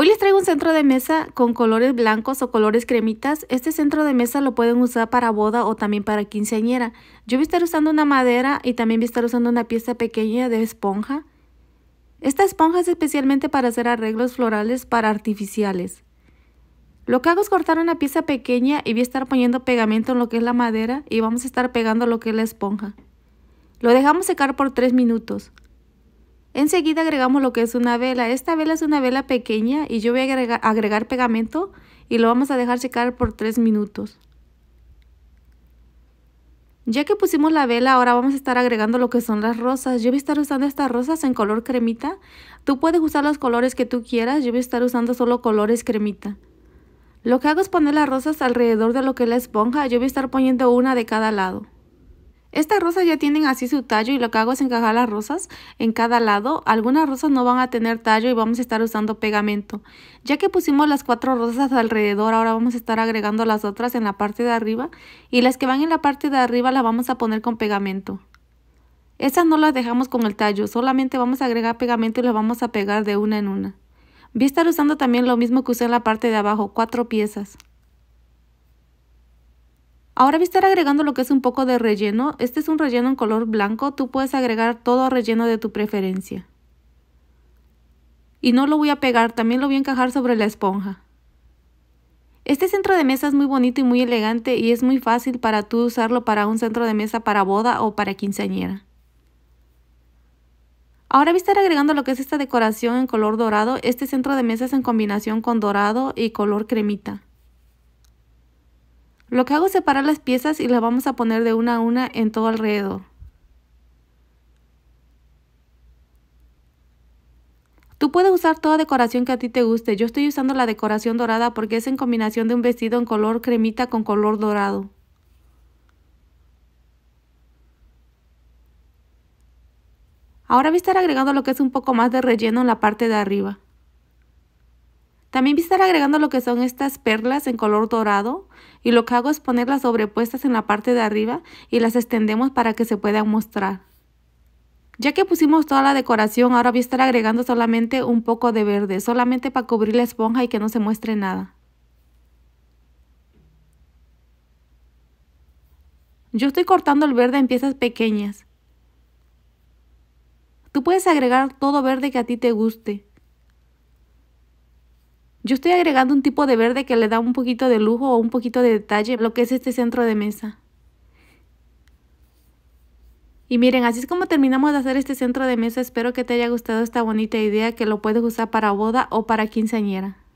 Hoy les traigo un centro de mesa con colores blancos o colores cremitas. Este centro de mesa lo pueden usar para boda o también para quinceañera. Yo voy a estar usando una madera y también voy a estar usando una pieza pequeña de esponja. Esta esponja es especialmente para hacer arreglos florales para artificiales. Lo que hago es cortar una pieza pequeña y voy a estar poniendo pegamento en lo que es la madera y vamos a estar pegando lo que es la esponja. Lo dejamos secar por 3 minutos. Enseguida agregamos lo que es una vela. Esta vela es una vela pequeña y yo voy a agregar, pegamento y lo vamos a dejar secar por 3 minutos. Ya que pusimos la vela, ahora vamos a estar agregando lo que son las rosas. Yo voy a estar usando estas rosas en color cremita. Tú puedes usar los colores que tú quieras, yo voy a estar usando solo colores cremita. Lo que hago es poner las rosas alrededor de lo que es la esponja, yo voy a estar poniendo una de cada lado. Estas rosas ya tienen así su tallo y lo que hago es encajar las rosas en cada lado. Algunas rosas no van a tener tallo y vamos a estar usando pegamento. Ya que pusimos las cuatro rosas alrededor, ahora vamos a estar agregando las otras en la parte de arriba. Y las que van en la parte de arriba las vamos a poner con pegamento. Estas no las dejamos con el tallo, solamente vamos a agregar pegamento y las vamos a pegar de una en una. Voy a estar usando también lo mismo que usé en la parte de abajo, cuatro piezas. Ahora voy a estar agregando lo que es un poco de relleno. Este es un relleno en color blanco. Tú puedes agregar todo relleno de tu preferencia. Y no lo voy a pegar, también lo voy a encajar sobre la esponja. Este centro de mesa es muy bonito y muy elegante y es muy fácil para tú usarlo para un centro de mesa para boda o para quinceañera. Ahora voy a estar agregando lo que es esta decoración en color dorado. Este centro de mesa es en combinación con dorado y color cremita. Lo que hago es separar las piezas y las vamos a poner de una a una en todo alrededor. Tú puedes usar toda decoración que a ti te guste. Yo estoy usando la decoración dorada porque es en combinación de un vestido en color cremita con color dorado. Ahora voy a estar agregando lo que es un poco más de relleno en la parte de arriba. También voy a estar agregando lo que son estas perlas en color dorado y lo que hago es ponerlas sobrepuestas en la parte de arriba y las extendemos para que se puedan mostrar. Ya que pusimos toda la decoración, ahora voy a estar agregando solamente un poco de verde, solamente para cubrir la esponja y que no se muestre nada. Yo estoy cortando el verde en piezas pequeñas. Tú puedes agregar todo verde que a ti te guste. Yo estoy agregando un tipo de verde que le da un poquito de lujo o un poquito de detalle lo que es este centro de mesa. Y miren, así es como terminamos de hacer este centro de mesa. Espero que te haya gustado esta bonita idea que lo puedes usar para boda o para quinceañera.